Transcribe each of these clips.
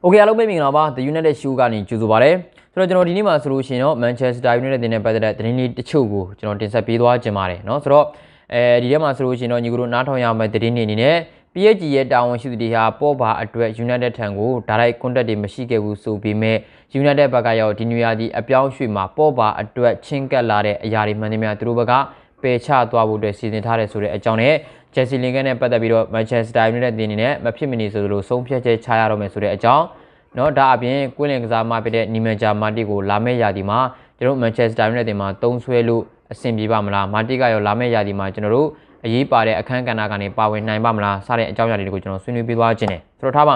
โอเคအားလုံးပဲမင်္ဂလာပါ The United Show ကနေကြိုဆိုပါရစေဆိုတော့ကျွန်တော်ဒီနေ့မှာဆိုလို့ရှိရင်တော့ Manchester United တင်တဲ့ပတ်သက်တဲ့သတင်းလေးတချို့ကိုကျွန်တော်တင်ဆက်ပေးသွားခြင်းပါတယ်เนาะဆိုတော့အဲဒီထဲမှာဆိုလို့ရှိရင်တော့ညီကိုတို့နားထောင်ရမယ့်သတင်းတွေအနေနဲ့ PSG ရဲ့တာဝန်ရှိသူတွေဟာပေါ်ပါအတွက် United ထံကို direct contact တွေမရှိခဲ့ဘူးဆိုပေမဲ့ United ဘက်ကရောဒီနွေရာသီအပြောင်းရွှေ့မှာပေါ်ပါအတွက်ချင်းကပ်လာတဲ့အရာတွေမှန်သမျှသူတို့ဘက်ကပယ်ချသွားဖို့အတွက်စီစဉ်ထားတယ်ဆိုတဲ့အကြောင်းနဲ့ Chelsea လင်ကန်းနဲ့ပတ်သက်ပြီးတော့ Manchester United တင်နေနဲ့မဖြစ်မနေဆိုလိုဆုံးဖြတ်ချက်ချရတော့မယ်ဆိုတဲ့အကြောင်းเนาะဒါအပြင်ကွင်းလင်ကစားမဖြစ်တဲ့နီမန်ဂျာမာတီကိုလာမယ့်ရာသီမှာကျွန်တော် Manchester United တင်မှာတုံးဆွဲလို့အဆင်ပြေပါမလားမာတီကရောလာမယ့်ရာသီမှာကျွန်တော်တို့အရေးပါတဲ့အခန်းကဏ္ဍကနေပါဝင်နိုင်ပါမလားစတဲ့အကြောင်းအရာတွေကိုကျွန်တော်ဆွေးနွေးပေးသွားခြင်းတယ်ဆိုတော့ထားပါ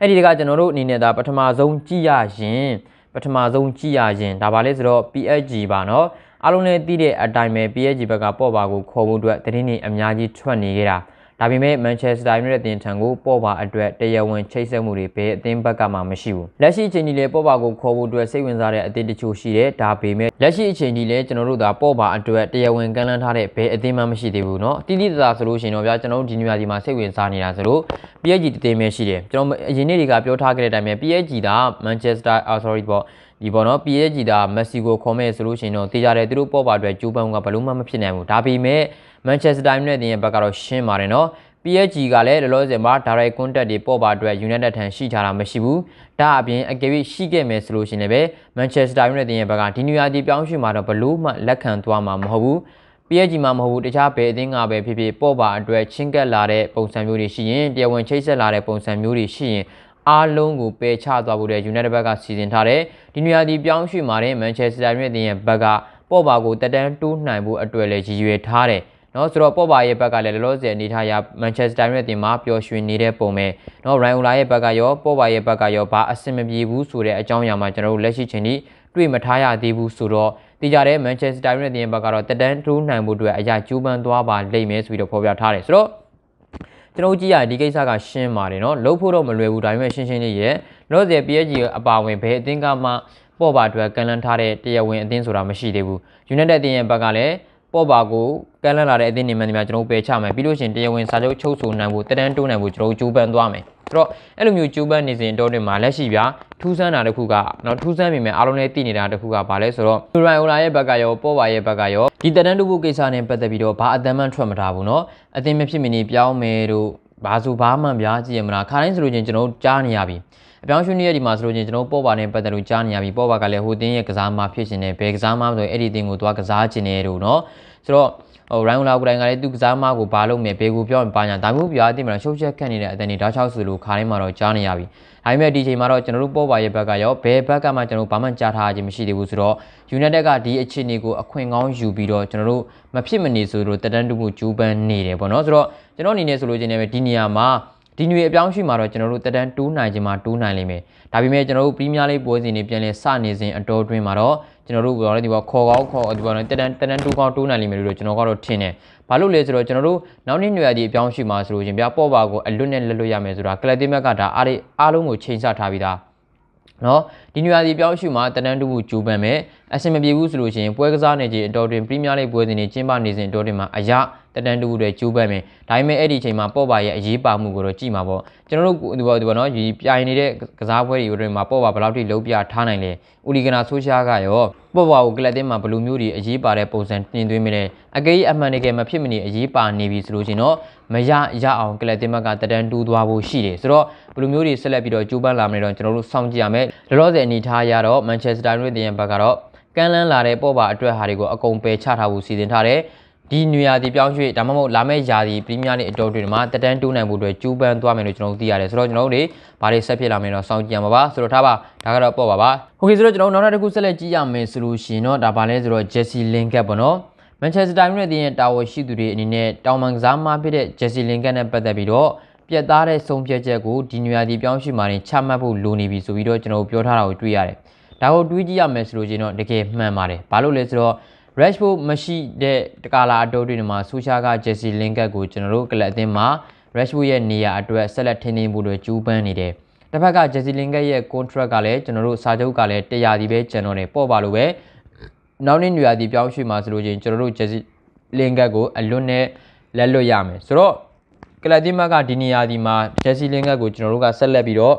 အဲ့ဒီတကကျွန်တော်တို့အနေနဲ့ဒါပထမဆုံးကြည့်ရရင်ပထမဆုံးကြည့်ရရင်ဒါပါလဲဆိုတော့ PSG ပါเนาะအားလုံးလည်းသိတဲ့အတိုင်းပဲ PSG ဘက်ကပေါ့ပါကိုခေါ်ဖို့အတွက်သတင်းတွေအများကြီးထွက်နေကြတာဒါပေမဲ့ Manchester United တင်ထံကိုပေါ့ပါအတွက်တရားဝင်ချိတ်ဆက်မှုတွေပဲအသင်းဘက်ကမှမရှိဘူးလက်ရှိအချိန်ကြီးလည်းပေါ့ပါကိုခေါ်ဖို့အတွက်စိတ်ဝင်စားတဲ့အသင်းတချို့ရှိတယ်ဒါပေမဲ့လက်ရှိအချိန်ကြီးလည်းကျွန်တော်တို့သာပေါ့ပါအတွက်တရားဝင်ကမ်းလှမ်းထားတဲ့ဘယ်အသင်းမှမရှိသေးဘူးเนาะတိတိတသာဆိုလို့ရှိရင်တော့ဗျာကျွန်တော်တို့ဒီနေရာဒီမှာစိတ်ဝင်စားနေတာဆိုလို့ PSG တသင်းပဲရှိတယ်ကျွန်တော်အရင်နေ့တွေကပြောထားခဲ့တဲ့အတိုင်းပဲ PSG က Manchester အာ sorry ပေါ့ဒီပေါ့နော် PSG ဒါမက်ဆီကိုခေါ်မဲ့ဆိုလို့ရှိရင်တော့တေးကြတယ်သူတို့ပေါ်ပါအတွက်ကြိုးပမ်းကဘယ်လိုမှမဖြစ်နိုင်ဘူးဒါပေမဲ့ Manchester United ရဲ့ဘက်ကတော့ရှင်းပါတယ်နော် PSG ကလည်းလောလောဆယ်မှာ direct contact တွေပေါ်ပါအတွက် United ထံရှိထားတာမရှိဘူး။ဒါအပြင်အကယ်၍ရှိခဲ့မယ်ဆိုလို့ရှိရင်လည်း Manchester United ရဲ့ဘက်ကဒီနေရာဒီပြောင်းရွှေ့မှာတော့ဘလို့မှလက်ခံသွားမှာမဟုတ်ဘူး။ PSG မှာမဟုတ်ဘူးတခြားဘယ်အသင်းကပဲဖြစ်ဖြစ်ပေါ်ပါအတွက်ချင်းကပ်လာတဲ့ပုံစံမျိုးတွေရှိရင်တရားဝင်ချိတ်ဆက်လာတဲ့ပုံစံမျိုးတွေရှိရင်အားလုံးကိုပယ်ချသွားဖို့တဲ့ United ဘက်ကစီစဉ်ထားတဲ့ဒီနေရာဒီပြောင်းရွှေ့မှာတဲ့ Manchester United ရဲ့ဘက်ကပော့ပါကိုတက်တန်းတိုးနိုင်ဖို့အတွက်လည်းရည်ရွယ်ထားတယ်နော်ဆိုတော့ပော့ပါရဲ့ဘက်ကလည်းလောလောဆယ်အနေထားရမန်ချက်စတာယူနိုက်တင်မှာပျော်ရွှင်နေတဲ့ပုံပဲနော်ရိုင်ယိုလာရဲ့ဘက်ကရောပော့ပါရဲ့ဘက်ကရောဘာအဆင်မပြေဘူးဆိုတဲ့အကြောင်းအရာမှာကျွန်တော်တို့လက်ရှိချိန်ထိတွေ့မထားရသေးဘူးဆိုတော့တည်ကြတဲ့မန်ချက်စတာယူနိုက်တင်ရဲ့ဘက်ကတော့တက်တန်းထိုးနိုင်မှုအတွက်အရာကျူးပန်းသွားပါလိမ့်မယ်ဆိုပြီးတော့ဖော်ပြထားတယ်ဆိုတော့ကျွန်တော်ကြည့်ရဒီကိစ္စကရှင်းပါတယ်နော်လှုပ်ဖို့တော့မလွယ်ဘူးဒါပေမဲ့ရှင်းရှင်းလေးရဲ့လော့စရ PSG အပါဝင်ဘယ်အသင်းကမှပေါ်ပါအတွက်ကန့်လန့်ထားတဲ့တရားဝင်အသင်းဆိုတာမရှိသေးဘူး United အသင်းရဲ့ဘက်ကလည်းပေါ်ပါကိုကမ်းလှမ်းလာတဲ့အသင်းနေမှန်တွေမှာကျွန်တော်တို့ပယ်ချမယ်ပြီးလို့ရှိရင်တရားဝင်စာချုပ်ချုပ်ဆိုနိုင်ဖို့တရန်တိုးနိုင်ဖို့ကျွန်တော်တို့ကြိုးပမ်းသွားမယ်ဆိုတော့အဲ့လိုမျိုးကြိုးပမ်းနေစဉ်တော့တွေမှာလက်ရှိပြထူးဆန်းတာတစ်ခုကနော်ထူးဆန်းပေမဲ့အားလုံးလည်းသိနေတာတစ်ခုကဘာလဲဆိုတော့ဒူရိုင်အိုလာရဲ့ဘက်ကရောပေါ်ပါရဲ့ဘက်ကရောဒီတရန်တိုးဖို့ကိစ္စနဲ့ပတ်သက်ပြီးတော့ဘာအတမ်းမှန်ထွက်မထားဘူးနော်အသင်းမဖြစ်မနေပြောင်းမယ်တို့ဘာဆိုဘာမှမပြကြည့်ရမလားခါတိုင်းဆိုလို့ချင်းကျွန်တော်တို့ကြားနေရပြီအပြောင်းရွှေ့နေ့ရက်ဒီမှာဆိုလို့ချင်းကျွန်တော်ပေါ်ပါနဲ့ပတ်သက်လို့ကြားနေရပြီပေါ်ပါကလည်းဟိုတင်းရဲ့ကစားမှဖြစ်ရှင်နေဘယ်ကစားမှဆိုရင်အဲ့ဒီတင်းကိုသွားကစားချင်နေတို့နော်ဆိုတော့ဟိုရိုင်းလာကိုတိုင်းကလည်းသူကစားမကိုဘာလုပ်မယ်ဘယ်ကိုပြောရင်ဘာညာဒါမျိုးပြားအတိမလားရှုပ်ချက်ခတ်နေတဲ့အတန်ဒီဒါချောက်စုလို့ခါတိုင်းမှာတော့ကြားနေရပြီဒါပေမဲ့ဒီချိန်မှာတော့ကျွန်တော်တို့ပေါ်ပါရဲ့ဘက်ကရောဘယ်ဘက်ကမှကျွန်တော်ဘာမှကြားထားခြင်းမရှိသေးဘူးဆိုတော့ United ကဒီအခြေအနေကိုအခွင့်ကောင်းယူပြီးတော့ကျွန်တော်တို့မဖြစ်မနေဆိုလို့တက်တန်းတူမှုကြိုးပမ်းနေတယ်ပေါ့နော်ဆိုတော့ကျွန်တော်အနေနဲ့ဆိုလို့ချင်းလည်းဒီနေရာမှာဒီညွေအပြောင်းရှိမှာတော့ကျွန်တော်တို့တက်တန်း2နိုင်ခြင်းမှာ2နိုင်လိမ့်မယ်ဒါပေမဲ့ကျွန်တော်တို့ပရီးမီးယားလိပွဲစဉ်တွေပြန်လည်စနေစဉ်အတော်တွင်းမှာတော့ကျွန်တော်တို့ပြောရတဲ့ဒီပေါ်ခေါ်ကောင်းခေါ်ဒီပေါ်တက်တန်းတက်တန်း2ကောင်း2နိုင်လိမ့်မယ်လို့ကျွန်တော်ကတော့ထင်တယ်ဘာလို့လဲဆိုတော့ကျွန်တော်တို့နောက်နေ့ညွေအဒီအပြောင်းရှိမှာဆိုလို့ရှင်ပြပေါ့ပါကိုအလွတ်နဲ့လက်လွတ်ရမယ်ဆိုတာကလပ်တီမက်ကဒါအားလေးအားလုံးကိုချိန်ဆထားပြီးသားနော်ဒီညွာစီပြောင်းရှုမှာတနန်းတူဘူးဂျူပန်မဲ့အဆင်မပြေဘူးဆိုလို့ရှိရင်ပွဲကစားနေကြီးအတော်တွင်ပရီးမီးယားလိပွဲစဉ်တွေကျင်းပနေစဉ်အတော်တွင်မှာအရာတက်တန်းတူတွေကြိုးပမ်းမယ်ဒါပေမဲ့အဲ့ဒီအချိန်မှာပော့ပါရဲ့အရေးပါမှုကိုတော့ကြည့်မှာပေါ့ကျွန်တော်တို့ဒီဘောဒီဘောနော်ဒီပြိုင်နေတဲ့ကစားပွဲတွေတွေမှာပော့ပါဘယ်လောက်ထိလုံးပြထားနိုင်လဲဦးလီဂနာဆိုရှာကရောပော့ပါကိုကလပ်တင်းမှာဘယ်လိုမျိုးတွေအရေးပါတဲ့ပုံစံတင်သွင်းမိလဲအကြေးအမှန်တကယ်မဖြစ်မနေအရေးပါနေပြီဆိုလို့ရှင်တော့မရရအောင်ကလပ်တင်းဘက်ကတက်တန်းတူသွားဖို့ရှိတယ်ဆိုတော့ဘယ်လိုမျိုးတွေဆက်လက်ပြီးတော့ကြိုးပမ်းလာမလဲတော့ကျွန်တော်တို့စောင့်ကြည့်ရမယ်လောလောဆယ်အနေထားရတော့ Manchester United ရဲ့ဘက်ကတော့ကမ်းလန်းလာတဲ့ပော့ပါအတွက်ဟာတွေကိုအကုန်ပယ်ချထားဖို့စီစဉ်ထားတယ်။ဒီနွေရာသီပြောင်းရွှေ့ဒါမှမဟုတ်လာမယ့်ရာသီပရီးမီးယားလိအတော်တွေမှာတက်တန်းတိုးနိုင်ဖို့အတွက်ကြိုးပမ်းသွားမယ်လို့ကျွန်တော်တို့သိရတယ်ဆိုတော့ကျွန်တော်တို့တွေဘာတွေဆက်ဖြစ်လာမယ်တော့စောင့်ကြည့်ရမှာပါဆိုတော့ထားပါဒါကတော့ပေါ့ပါပါโอเคဆိုတော့ကျွန်တော်နောက်တစ်ခုဆက်လက်ကြည့်ရမယ်ဆိုလို့ရှိရင်တော့ဒါပါလဲဆိုတော့ Jesse Lingard ပေါ့နော်မန်ချက်စတာယူနိုက်တက်ရဲ့တာဝန်ရှိသူတွေအနေနဲ့တောင်ပန်ကစားမဖြစ်တဲ့ Jesse Lingard နဲ့ပတ်သက်ပြီးတော့ပြတ်သားတဲ့ဆုံးဖြတ်ချက်ကိုဒီနွေရာသီပြောင်းရွှေ့မှာနေချမှတ်ဖို့လိုနေပြီဆိုပြီးတော့ကျွန်တော်တို့ပြောထားတာကိုတွေ့ရတယ်ဒါကိုတွေးကြည့်ရမယ်ဆိုလို့ရှိရင်တော့တကယ်မှန်ပါတယ်ဘာလို့လဲဆိုတော့ Rashford မရှိတဲ့တကာလာအတိုးတွေမှာဆူရှားက Jesse Lingard ကိုကျွန်တော်တို့ကလပ်အသင်းမှာ Rashford ရဲ့နေရာအတွက်ဆက်လက်ထိန်းသိမ်းဖို့အတွက်ကြိုးပမ်းနေတယ်။တစ်ဖက်က Jesse Lingard ရဲ့ contract ကလည်းကျွန်တော်တို့စာချုပ်ကလည်း100ဒီပဲကျွန်တော်နဲ့ပေါ့ပါလို့ပဲနောက်နေ့ညရာဒီပြောင်းရွှေ့မှာဆိုလို့ချင်းကျွန်တော်တို့ Jesse Lingard ကိုအလွတ်နဲ့လက်လွတ်ရမယ်။ဆိုတော့ကလပ်အသင်းကဒီနေရာဒီမှာ Jesse Lingard ကိုကျွန်တော်တို့ကဆက်လက်ပြီးတော့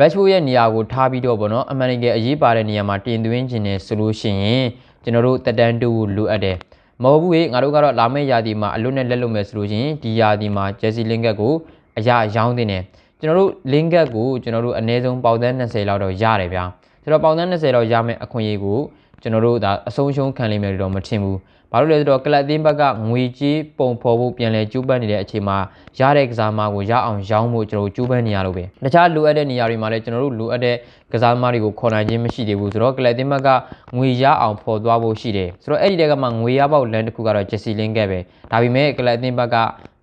Rashford ရဲ့နေရာကိုထားပြီးတော့ဗောနော်အမှန်တကယ်အရေးပါတဲ့နေရာမှာတင်သွင်းခြင်းနဲ့ဆိုလို့ရှိရင်ကျွန်တော်တို့တက်တန်းတူလိုအပ်တယ်မဟုတ်ဘူးလေငါတို့ကတော့လာမယ့်ရာသီမှာအလွတ်နဲ့လက်လွတ်မယ်ဆိုလို့ရှိရင်ဒီရာသီမှာ Jesse Lingard ကိုအရာရောင်းတင်တယ်ကျွန်တော်တို့ Lingard ကိုကျွန်တော်တို့အနည်းဆုံးပေါင်သန်း20လောက်တော့ရတယ်ဗျာဆိုတော့ပေါင်သန်း20လောက်ရမယ့်အခွင့်အရေးကိုကျွန်တော်တို့ဒါအဆုံးရှုံးခံလိမ့်မယ်လို့တော့မထင်ဘူး။ဘာလို့လဲဆိုတော့ကလပ်အသင်းဘက်ကငွေကြေးပုံဖော်ဖို့ပြန်လဲကျူးပန်းနေတဲ့အချိန်မှာရတဲ့ကစားသမားကိုရအောင်ရောင်းဖို့ကျွန်တော်တို့ကျူးပန်းနေရလို့ပဲ။တခြားလိုအပ်တဲ့နေရာတွေမှာလည်းကျွန်တော်တို့လိုအပ်တဲ့ကစားသမားတွေကိုခေါ်နိုင်ခြင်းမရှိသေးဘူးဆိုတော့ကလပ်အသင်းဘက်ကငွေရအောင်ဖော်သွားဖို့ရှိတယ်။ဆိုတော့အဲ့ဒီတဲကမှငွေရပေါက်လမ်းတစ်ခုကတော့ Jesse Lingard ပဲ။ဒါပေမဲ့ကလပ်အသင်းဘက်က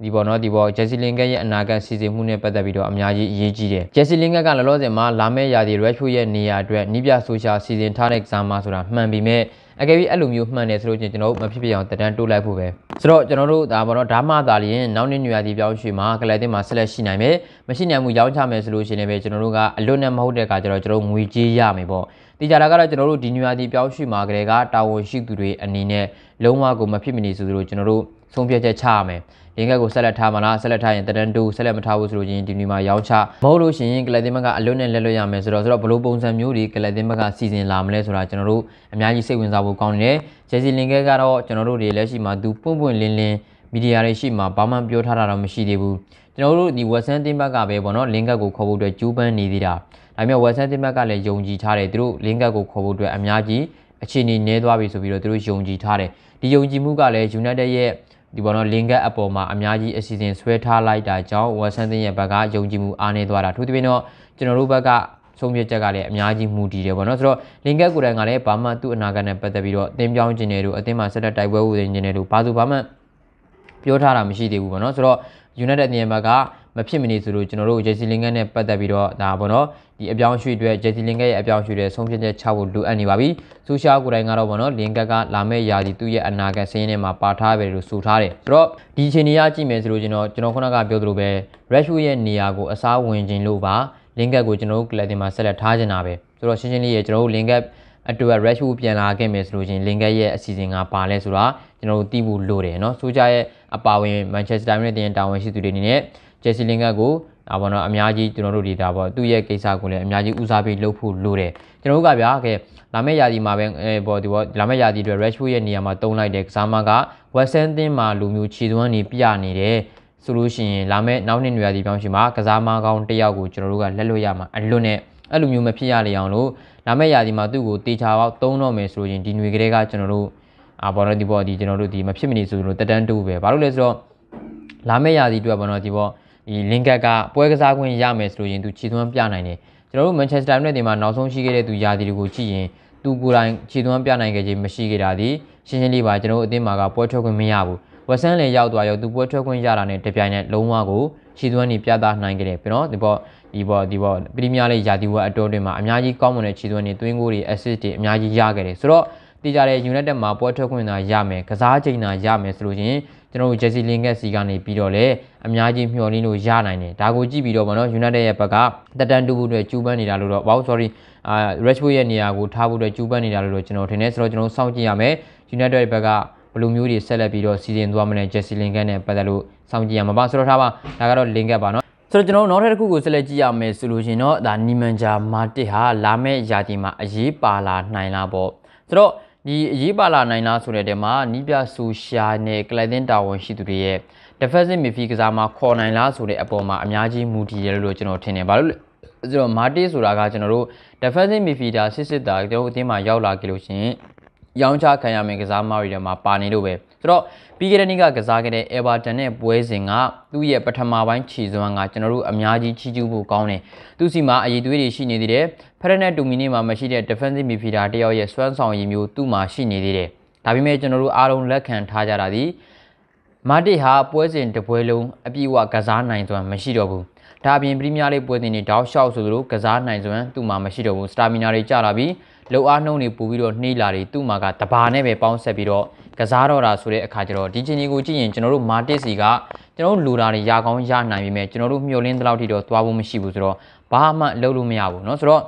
ဒီပေါ်တော့ဒီပေါ် Jesse Lingard ရဲ့အနာဂတ်စီစဉ်မှုနဲ့ပတ်သက်ပြီးတော့အများကြီးအရေးကြီးတယ်။ Jesse Lingard ကလောလောဆယ်မှာလာမယ့်ရာသီ Rashford ရဲ့နေရာအတွက်နီးပြဆိုရှာစီစဉ်ထားတဲ့ကစားသမားဆိုတာမှန်ပေမဲ့အကယ်၍အဲ့လိုမျိုးမှန်တယ်ဆိုလို့ချင်းကျွန်တော်တို့မဖြစ်ဖြစ်အောင်တဒန်းတိုးလိုက်ဖို့ပဲဆိုတော့ကျွန်တော်တို့ဒါပေါ့နော်ဒါမှသာလျင်နောက်နှစ်ညရာဒီပြောင်းရွှေမှာကလပ်တင်မှာဆက်လက်ရှိနိုင်မယ်မရှိနိုင်ဘူးရောင်းချမယ်ဆိုလို့ရှိရင်လည်းကျွန်တော်တို့ကအလွတ်နဲ့မဟုတ်တဲ့အခါကျတော့ကျွန်တော်ငွေကြေးရမယ်ပေါ့ဒီကြတာကတော့ကျွန်တော်တို့ဒီညရာဒီပြောင်းရွှေမှာကလေးကတာဝန်ရှိသူတွေအနေနဲ့လုံးဝကိုမဖြစ်မနေဆိုလို့ကျွန်တော်တို့ဆုံးဖြတ်ချက်ချရမယ်ရင်းခက်ကိုဆက်လက်ထားမလားဆက်လက်ထားရင်တရန်တူဆက်လက်မထားဘူးဆိုလို့ရင်ဒီနေ့မှာရောင်းချမဟုတ်လို့ရှိရင်ကလပ်သင်းဘက်ကအလွတ်နဲ့လက်လွတ်ရမယ်ဆိုတော့ဆိုတော့ဘလို့ပုံစံမျိုးတွေကလပ်သင်းဘက်ကစီစဉ်လာမလဲဆိုတာကျွန်တော်တို့အများကြီးစိတ်ဝင်စားဖို့ကောင်းနေတယ်ဂျယ်စီလင်ကဲကတော့ကျွန်တော်တို့တွေလက်ရှိမှာသူပွန့်ပွန့်လင်းလင်းမီဒီယာတွေရှိမှာဘာမှပြောထားတာတော့မရှိသေးဘူးကျွန်တော်တို့ဒီဝက်ဆန်တင်ဘက်ကပဲပေါ့နော်လင်းကက်ကိုခေါ်ဖို့အတွက်ကြိုးပမ်းနေသေးတာဒါပေမဲ့ဝက်ဆန်တင်ဘက်ကလည်းယုံကြည်ထားတယ်သူတို့လင်းကက်ကိုခေါ်ဖို့အတွက်အများကြီးအခြေအနေနည်းသွားပြီဆိုပြီးတော့သူတို့ယုံကြည်ထားတယ်ဒီယုံကြည်မှုကလည်း United ရဲ့ဒီပေါ်တော့ link အပေါ်မှာအများကြီးအစီအစဉ်ဆွဲထားလိုက်တာကြောင့် Watson ရဲ့ဘက်ကယုံကြည်မှုအားနည်းသွားတာထို့သဖြင့်တော့ကျွန်တော်တို့ဘက်ကဆုံးဖြတ်ချက်ကလည်းအများကြီးမူတည်တယ်ပေါ့နော်ဆိုတော့ link ကိုယ်တိုင်ကလည်းဘာမှသူ့အနာဂတ်နဲ့ပတ်သက်ပြီးတော့အသင်းပြောင်းခြင်းတွေတို့အသင်းမှာဆက်လက်တိုက်ပွဲဝင်ခြင်းတွေတို့ဘာလို့ဘာမှပြောထားတာမရှိသေးဘူးပေါ့နော်ဆိုတော့ United အသင်းဘက်ကမဖြစ်မနေဆိုလို့ကျွန်တော်တို့ Jesse Lingard နဲ့ပတ်သက်ပြီးတော့ဒါပေါ့နော်ဒီအပြောင်းရွှေ့အတွက် Jesse Lingard ရဲ့အပြောင်းရွှေ့တွေဆုံးဖြတ်ချက်ချဖို့လိုအပ်နေပါပြီ။ Social ကိုယ်တိုင်ကတော့ပေါ့နော် Lingard ကလာမယ့်ရာသီသူ့ရဲ့အနာဂတ်စင်းထဲမှာပါထားပဲလို့ဆိုထားတယ်။ဆိုတော့ဒီအချိန်ကြီးကြည့်မယ်ဆိုလို့ကျွန်တော်ကျွန်တော်ခုနကပြောသလိုပဲ Rashford ရဲ့နေရာကိုအစားဝင်ခြင်းလို့ပါ Lingard ကိုကျွန်တော်တို့ Club တင်မှာဆက်လက်ထားခြင်းတာပဲ။ဆိုတော့ရှင်းရှင်းလေးရေကျွန်တော်တို့ Lingard အတွက် Rashford ပြန်လာခဲ့မယ်ဆိုလို့ရှင် Lingard ရဲ့အစီအစဉ်ကပါလဲဆိုတာကျွန်တော်တို့သိဖို့လိုတယ်เนาะ။ဆိုကြရဲ့အပါဝင် Manchester United တင်တာဝန်ရှိသူတွေအနေနဲ့ဂျက်စီလင်ကကိုဒါပေါ့နော်အများကြီးကျွန်တော်တို့ဒီဒါပေါ့သူ့ရဲ့ကိစ္စကိုလည်းအများကြီးဦးစားပေးလုပ်ဖို့လိုတယ်ကျွန်တော်တို့ကဗျာကဲလာမယ့်ရာသီမှာပဲအဲပေါ့ဒီပေါ့လာမယ့်ရာသီတွေ Rashford ရဲ့နေရာမှာတုံးလိုက်တယ်ကစားမက Western တင်းမှာလူမျိုးခြေသွမ်းနေပြနေတယ်ဆိုလို့ရှိရင်လာမယ့်နောက်နှစ်နေရာသီပြောင်းရှင်မှာကစားမကောင်းတစ်ယောက်ကိုကျွန်တော်တို့ကလက်လွတ်ရမှာအလွတ်နဲ့အဲ့လိုမျိုးမဖြစ်ရလေအောင်လို့လာမယ့်ရာသီမှာသူ့ကိုတေချာပေါက်သုံးတော့မယ်ဆိုရင်ဒီຫນွေကလေးကကျွန်တော်တို့အာဘောနော်ဒီပေါ်ဒီကျွန်တော်တို့ဒီမဖြစ်မနေဆိုလို့တက်တန်းတူပဲဘာလို့လဲဆိုတော့လာမယ့်ရာသီအတွက်ဘောနော်ဒီပေါ်ဒီလင်ကတ်ကပွဲကစားခွင့်ရမယ်ဆိုလို့ရင်သူခြေသွမ်းပြနိုင်တယ်ကျွန်တော်တို့မန်ချက်စတာယူနိုက်တင်မှာနောက်ဆုံးရှိခဲ့တဲ့သူယာတီတွေကိုကြည့်ရင်သူကိုယ်တိုင်ခြေသွမ်းပြနိုင်ခဲ့ခြင်းမရှိခဲ့တာဒီရှင်းရှင်းလေးပါကျွန်တော်တို့အသင်းမှာကပွဲထွက်ခွင့်မရဘူးဝက်ဆန်လည်းရောက်သွားရောသူပွဲထွက်ခွင့်ရတာနဲ့တပြိုင်နက်လုံးဝကိုခြေသွမ်းနေပြသနိုင်ခဲ့တယ်ပြနော်ဒီပေါ်ဒီပေါ်ဒီပေါ်ပရီးမီးယားလေးယာတီဝက်အတော်တွေမှာအများကြီးကောင်းမွန်တဲ့ခြေသွမ်းနေသွင်းဂိုးတွေ assist တွေအများကြီးရခဲ့တယ်ဆိုတော့တည်ကြတဲ့ United မှာပွဲထွက်ခွင့်သာရမယ်ကစားချိန်သာရမယ်ဆိုလို့ချင်းကျွန်တော်တို့ Jesse Lingard စီကနေပြီးတော့လည်းအများကြီးမျှော်လင့်လို့ရနိုင်တယ်ဒါကိုကြည့်ပြီးတော့ဗောနော် United ရဲ့ဘက်ကတက်တန်တူဖို့အတွက်ကျူးပန်းနေတာလို့တော့ wow sorry အာ Rashford ရဲ့နေရာကိုထားဖို့အတွက်ကျူးပန်းနေတာလို့တော့ကျွန်တော်ထင်တယ်ဆိုတော့ကျွန်တော်စောင့်ကြည့်ရမယ် United ရဲ့ဘက်ကဘလိုမျိုးတွေဆက်လက်ပြီးတော့စီစဉ်သွားမလဲ Jesse Lingard နဲ့ပတ်သက်လို့စောင့်ကြည့်ရမှာပါဆိုတော့ထားပါဒါကတော့ Lingard ပါနော်ဆိုတော့ကျွန်တော်တို့နောက်ထပ်တစ်ခုကိုဆက်လက်ကြည့်ရမယ်ဆိုလို့ရှင်တော့ဒါနီမန်ဂျာမာတစ်ဟာလာမယ့်ရာသီမှာအရေးပါလာနိုင်လားပေါ့ဆိုတော့ဒီအရေးပါလာနိုင်လားဆိုတဲ့တဲမှာနီးပြဆိုရှာနယ်ကလပ်သင်းတာဝန်ရှိသူတွေရဲ့ defensive midfield ကစားမှာခေါ်နိုင်လားဆိုတဲ့အပေါ်မှာအများကြီးမူတည်ရတယ်လို့ကျွန်တော်ထင်တယ်ဘာလို့လဲဆိုတော့မာတစ်ဆိုတာကကျွန်တော်တို့ defensive midfielder စစ်စစ်တာကျွန်တော်တို့အသင်းမှာရောက်လာကြလို့ရှင်ရောင်းချခံရမယ့်ကစားမတွေထဲမှာပါနေလို့ပဲဆိုတော့ပြီးခဲ့တဲ့နေ့ကကစားခဲ့တဲ့ Everton နဲ့ပွဲစဉ်ကသူ့ရဲ့ပထမပိုင်းခြေစွမ်းကကျွန်တော်တို့အများကြီးချီးကျူးဖို့ကောင်းတယ်သူစီမှာအရေးသွေးတွေရှိနေသေးတယ်ဖရက်နဲ့တူမီနီမှာမရှိတဲ့ defensive midfielder တယောက်ရဲ့စွမ်းဆောင်ရည်မျိုးသူ့မှာရှိနေသေးတယ်ဒါပေမဲ့ကျွန်တော်တို့အားလုံးလက်ခံထားကြတာဒီမာတစ်ဟာပွဲစဉ်တစ်ပွဲလုံးအပြည့်အဝကစားနိုင်စွမ်းမရှိတော့ဘူးဒါအပြင်ပရီးမီးယားလိပွဲစဉ်တွေတောက်လျှောက်ဆိုသလိုကစားနိုင်စွမ်းသူ့မှာမရှိတော့ဘူးစတာမီနာတွေကျလာပြီးလှုပ်အားနှုံးတွေပူပြီးတော့နှီးလာတွေသူ့မှာကတဘာနဲ့ပဲပေါင်းဆက်ပြီးတော့ကစားတော့တာဆိုတဲ့အခါကျတော့ဒီချင်းကြီးကိုကြည့်ရင်ကျွန်တော်တို့မာတစ်စီကကျွန်တော်တို့လူတာတွေရာကောင်းရနိုင်ပြီမဲ့ကျွန်တော်တို့မျှော်လင့်သလောက်ထိတော့သွားဖို့မရှိဘူးဆိုတော့ဘာမှလုပ်လို့မရဘူးเนาะဆိုတော့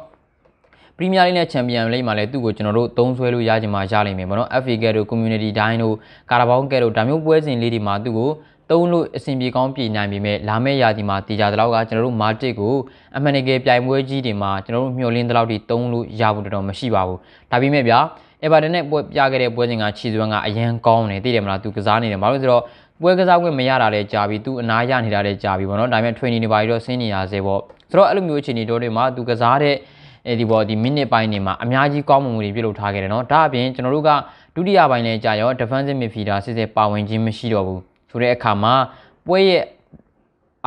ပရီးမီးယားလိနဲ့ချန်ပီယံလိမှာလည်းသူ့ကိုကျွန်တော်တို့သုံးဆွဲလို့ရကြမှာရလိမ့်မယ်ပေါ့နော် FA ကဲတို့ Community တိုင်းတို့ကာရာဘောင်းကဲတို့ဒါမျိုးပွဲစဉ်လေးတွေမှာသူ့ကိုသုံးလို့အဆင်ပြေကောင်းပြည်နိုင်ပေမဲ့လာမယ့်ရာသီမှာတည်ကြတဲ့လောက်ကကျွန်တော်တို့မာတစ်ကိုအမှန်တကယ်ပြိုင်ပွဲကြီးတွေမှာကျွန်တော်တို့မျှော်လင့်တဲ့လောက်ထိသုံးလို့ရဖို့တော်တော်မရှိပါဘူးဒါပေမဲ့ဗျာအေဗာတန်နဲ့ပွဲပြခဲ့တဲ့ပွဲစဉ်ကခြေစွမ်းကအရန်ကောင်းတယ်သိတယ်မလားသူကစားနေတယ်ဘာလို့ဆိုတော့ပွဲကစားခွင့်မရတာလဲကြာပြီသူအနာရနေတာလဲကြာပြီပေါ့နော်ဒါပေမဲ့ training တွေပါပြီးတော့ဆင်းနေရဆဲပေါ့ဆိုတော့အဲ့လိုမျိုးအခြေအနေတော်တွေမှာသူကစားတဲ့အဲဒီပေါ်ဒီမိနစ်ပိုင်းတွေမှာအများကြီးကောင်းမွန်မှုတွေပြုလုပ်ထားခဲ့တယ်เนาะဒါအပြင်ကျွန်တော်တို့ကဒုတိယပိုင်းလဲကြာရော defensive midfielder စစ်စစ်ပါဝင်ခြင်းမရှိတော့ဘူးဆိုတဲ့အခါမှာပွဲရဲ့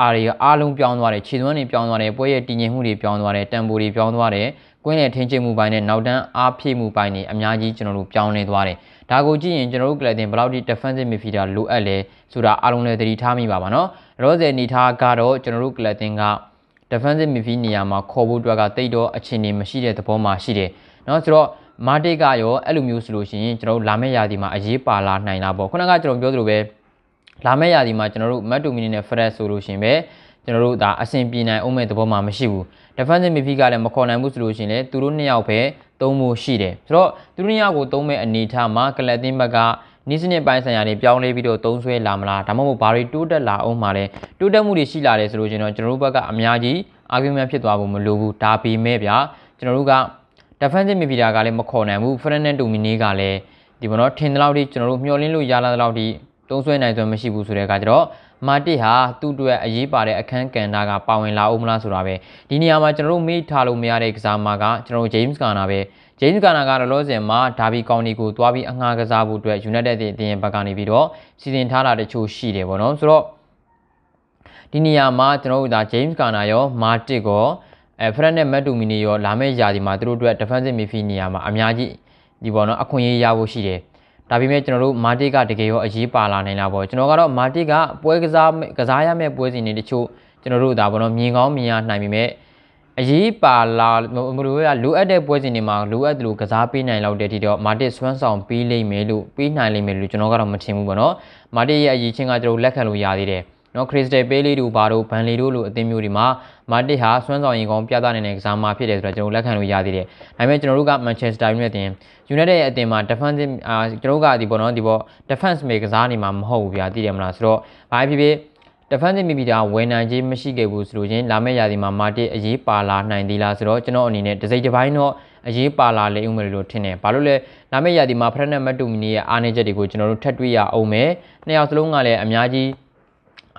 အားတွေအားလုံးပြောင်းသွားတယ်ခြေသွမ်းတွေပြောင်းသွားတယ်ပွဲရဲ့တည်ငြိမ်မှုတွေပြောင်းသွားတယ်တန်ဖိုးတွေပြောင်းသွားတယ်ကွင်းလေထင်းချမှုပိုင်းနဲ့နောက်တန်းအားဖြည့်မှုပိုင်းတွေအများကြီးကျွန်တော်တို့ပြောင်းလဲသွားတယ်ဒါကိုကြည့်ရင်ကျွန်တော်တို့ကလပ်တင်ဘယ်လောက်ထိ defensive midfielder လိုအပ်လဲဆိုတာအားလုံးလည်းသတိထားမိပါပါနော်ရောစယ်နေထားကတော့ကျွန်တော်တို့ကလပ်တင်က defensive midfield နေရာမှာခေါ်ဖို့အတွက်ကတိတ်တော့အခြေအနေမရှိတဲ့သဘောမှာရှိတယ်နော်ဆိုတော့မာတစ်ကရောအဲ့လိုမျိုးဆိုလို့ရှိရင်ကျွန်တော်တို့လာမယ့်ရာသီမှာအရေးပါလာနိုင်လားပေါ့ခုနကကျွန်တော်ပြောသလိုပဲလာမယ့်ရာသီမှာကျွန်တော်တို့ Matt Dumini နဲ့ Fred ဆိုလို့ရှင်ပဲကျွန်တော်တို့ဒါအဆင်ပြေနိုင်အောင်မဲ့သဘောမှမရှိဘူး defensive midfield ကလည်းမခေါ်နိုင်ဘူးဆိုလို့ရှင်လေသူတို့နှစ်ယောက်ပဲသုံးဖို့ရှိတယ်ဆိုတော့သူတို့နှစ်ယောက်ကိုသုံးမဲ့အနေထားမှာကလပ်တင်းဘက်ကနီးစနစ်ပိုင်းဆိုင်ရာတွေပြောင်းလဲပြီးတော့သုံးဆွဲလာမလားဒါမှမဟုတ်ဘာတွေတိုးတက်လာအောင်မှာလဲတိုးတက်မှုတွေရှိလာတယ်ဆိုလို့ကျွန်တော်ကျွန်တော်တို့ဘက်ကအများကြီး argument ဖြစ်သွားဖို့မလိုဘူးဒါပေမဲ့ဗျာကျွန်တော်တို့က defensive midfielder ကလည်းမခေါ်နိုင်ဘူး Fernando Mini ကလည်းဒီဘောနော်ထင်တဲ့လောက်ထိကျွန်တော်တို့မျှော်လင့်လို့ရလာတဲ့လောက်ထိတုံးဆွဲနိုင်စွမ်းမရှိဘူးဆိုတဲ့အခါကျတော့မာတစ်ဟာသူ့အတွက်အရေးပါတဲ့အခန်းကဏ္ဍကပါဝင်လာဦးမလားဆိုတာပဲဒီနေရာမှာကျွန်တော်တို့မေ့ထားလို့မရတဲ့ကစားမကကျွန်တော်တို့ James Garner ပဲ James Garner ကလောလောဆယ်မှာဒါဘီကောင်နီကိုသွားပြီးအငှားကစားဖို့အတွက် United အသင်းဘက်ကနေပြီးတော့စီစဉ်ထားတာတချို့ရှိတယ်ပေါ့နော်ဆိုတော့ဒီနေရာမှာကျွန်တော်တို့ဒါ James Garner ရော Matic ရောအဲ Fred နဲ့ Matt Dumini ရောလာမယ့်ရာသီမှာသူတို့အတွက် defensive midfield နေရာမှာအများကြီးဒီပေါ့နော်အခွင့်အရေးရဖို့ရှိတယ်ဒါပေမဲ့ကျွန်တော်တို့မာတိကတကယ်ရောအရေးပါလာနိုင်လားပေါ့ကျွန်တော်ကတော့မာတိကပွဲကစားကစားရမယ့်ပွဲစဉ်တွေတချို့ကျွန်တော်တို့ဒါပေါ့နော်မြင်ကောင်းမြင်ရနိုင်ပေမဲ့အရေးပါလာမလို့ရလိုအပ်တဲ့ပွဲစဉ်တွေမှာလိုအပ်တယ်လို့ကစားပေးနိုင်လောက်တဲ့ဒီတော့မာတစ်ဆွမ်းဆောင်ပေးလိမ့်မယ်လို့ပေးနိုင်လိမ့်မယ်လို့ကျွန်တော်ကတော့မထင်ဘူးပေါ့နော်မာတစ်ရဲ့အရေးချင်းကကျွန်တော်လက်ခံလို့ရသေးတယ်နော်ခရစ်စတယ်ပေးလေးတို့ဘာတို့ဘန်လီတို့လိုအသင်းမျိုးတွေမှာမာတစ်ဟာစွမ်းဆောင်ရည်ကောင်းပြသနိုင်တဲ့ကစားမဖြစ်တယ်ဆိုတော့ကျွန်တော်လက်ခံလို့ရသေးတယ်။ဒါပေမဲ့ကျွန်တော်တို့က Manchester United တင် United ရဲ့အသင်းမှာ defensive အာကျွန်တော်တို့ကဒီပေါ့နော်ဒီပေါ့ defense မေကစားနေမှာမဟုတ်ဘူးဗျာသိတယ်မလားဆိုတော့ဘာဖြစ်ဖြစ် defensive midfielder ဝန်နိုင်ခြင်းမရှိခဲ့ဘူးဆိုလို့ချင်းလာမယ့်ရာသီမှာမာတစ်အရေးပါလာနိုင်သေးလားဆိုတော့ကျွန်တော်အနေနဲ့တစ်စိတ်တစ်ပိုင်းတော့အရေးပါလာလိမ့်ဦးမယ်လို့ထင်တယ်။ဘာလို့လဲလာမယ့်ရာသီမှာဖရက်နက်မက်တူမီနီရဲ့အားနည်းချက်တွေကိုကျွန်တော်တို့ထပ်တွေးရအောင်မယ်။နှစ်ယောက်စလုံးကလည်းအများကြီး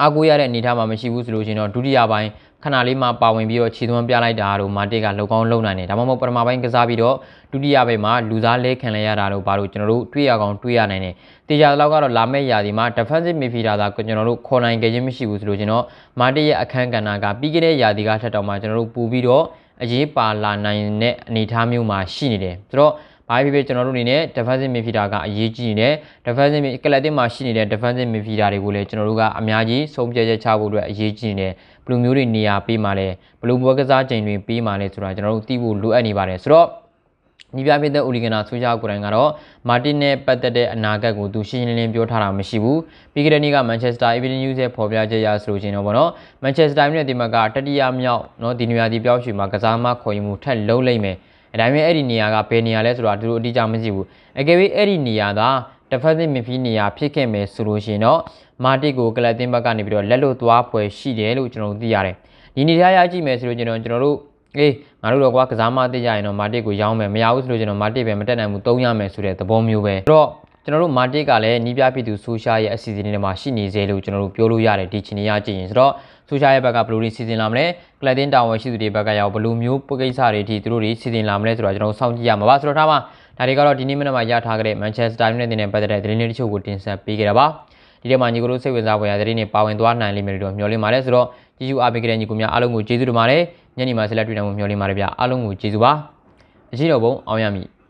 အားကိုးရတဲ့အနေအထားမှာမရှိဘူးဆိုလို့ရှိရင်တော့ဒုတိယပိုင်းခဏလေးမှာပါဝင်ပြီးတော့ခြေသွမ်းပြလိုက်တာတို့မာတစ်ကလောက်ကောင်းလုံနိုင်တယ်ဒါမှမဟုတ်ပထမပိုင်းကစားပြီးတော့ဒုတိယပိုင်းမှာလူစားလဲခံလဲရတာတို့ဘာလို့ကျွန်တော်တို့တွေ့ရကောင်တွေ့ရနိုင်တယ်တေချာတော့ကတော့လာမယ့်ရာသီမှာ defensive midfielder သာကျွန်တော်တို့ခေါ်နိုင်ကြခြင်းမရှိဘူးဆိုလို့ကျွန်တော်မာတစ်ရဲ့အခန်းကဏ္ဍကပြီးခဲ့တဲ့ရာသီကထက်တောင်မှကျွန်တော်တို့ပူပြီးတော့အရေးပါလာနိုင်တဲ့အနေအထားမျိုးမှာရှိနေတယ်ဆိုတော့ဘာဖြစ်ဖြစ်ကျွန်တော်တို့အနေနဲ့ defensive midfielder ကအရေးကြီးနေတယ် defensive collective မှာရှိနေတဲ့ defensive midfielder တွေကိုလည်းကျွန်တော်တို့ကအများကြီးဆုံးဖြတ်ချက်ချဖို့အတွက်အရေးကြီးနေတယ်ဘယ်လိုမျိုးတွေနေရာပေးမှလဲဘယ်လိုပွဲကစားချိန်တွေပေးမှလဲဆိုတာကျွန်တော်တို့သိဖို့လိုအပ်နေပါတယ်ဆိုတော့ညီပြဖြစ်တဲ့အိုလီဂနာဆိုရှာကိုတိုင်ကတော့မာတင်နဲ့ပတ်သက်တဲ့အနာဂတ်ကိုသူရှင်းရှင်းလင်းလင်းပြောထားတာမရှိဘူးပြီးခဲ့တဲ့နေ့ကမန်ချက်စတာ Evening News ရဲ့ဖော်ပြချက်အရဆိုရင်တော့ဗောနော်မန်ချက်စတာနဲ့ဒီမှာကတတိယမြောက်เนาะဒီနေရာဒီပြောင်းရွှေ့မှာကစားမခေါ်ယူမှုထပ်လုံးလိုက်မယ်အဲဒါပေမဲ့အဲ့ဒီနေရာကဘယ်နေရာလဲဆိုတာသူတို့အတိအကျမသိဘူးအကယ်၍အဲ့ဒီနေရာသာတဖက်သစ်မဖီးနေရာဖြစ်ခဲ့မယ်ဆိုလို့ရှိရင်တော့မာတစ်ကိုကလပ်တင်ဘက်ကနေပြီးတော့လက်လွတ်သွားဖွယ်ရှိတယ်လို့ကျွန်တော်သိရတယ်ဒီနေရာရကြည့်မယ်ဆိုလို့ကျွန်တော်ကျွန်တော်တို့အေးငါတို့တော့ကွာကစားမတက်ရရင်တော့မာတစ်ကိုရောင်းမယ်မရဘူးဆိုလို့ကျွန်တော်မာတစ်ပဲမတက်နိုင်ဘူးသုံးရမယ်ဆိုတဲ့သဘောမျိုးပဲအဲ့တော့ကျွန်တော်တို့မာတစ်ကလည်းနီးပြပြည်သူဆိုရှာရဲ့အစီအစဉ်တွေမှာရှိနေစေလို့ကျွန်တော်တို့ပြောလို့ရတယ်ဒီချင်နေရကြည့်ရင်ဆိုတော့ဆိုရှာရဲ့ဘက်ကဘယ်လိုတွေစီစဉ်လာမလဲကလပ်တင်းတာဝန်ရှိသူတွေဘက်ကရောဘယ်လိုမျိုးပကိစ္စတွေဒီသူတို့တွေစီစဉ်လာမလဲဆိုတော့ကျွန်တော်တို့စောင့်ကြည့်ရမှာပါဆိုတော့ထားမှာဒါတွေကတော့ဒီနေ့မနက်မှာရထားခဲ့တဲ့ Manchester United နဲ့ပတ်သက်တဲ့သတင်းလေးတချို့ကိုတင်ဆက်ပေးခဲ့တာပါဒီထဲမှာညီကိုတို့စိတ်ဝင်စားဖွယ်ရာသတင်းတွေပါဝင်သွားနိုင်လိမ့်မယ်လို့မျှော်လင့်ပါတယ်ဆိုတော့ကျေးဇူးအားပေးကြတဲ့ညီကိုများအားလုံးကိုကျေးဇူးတင်ပါတယ်ညနေမှာဆက်လက်တွေ့နိုင်ဖို့မျှော်လင့်ပါတယ်ဗျအားလုံးကိုကျေးဇူးပါအရှိတော်ဘုံအောင်ရမည်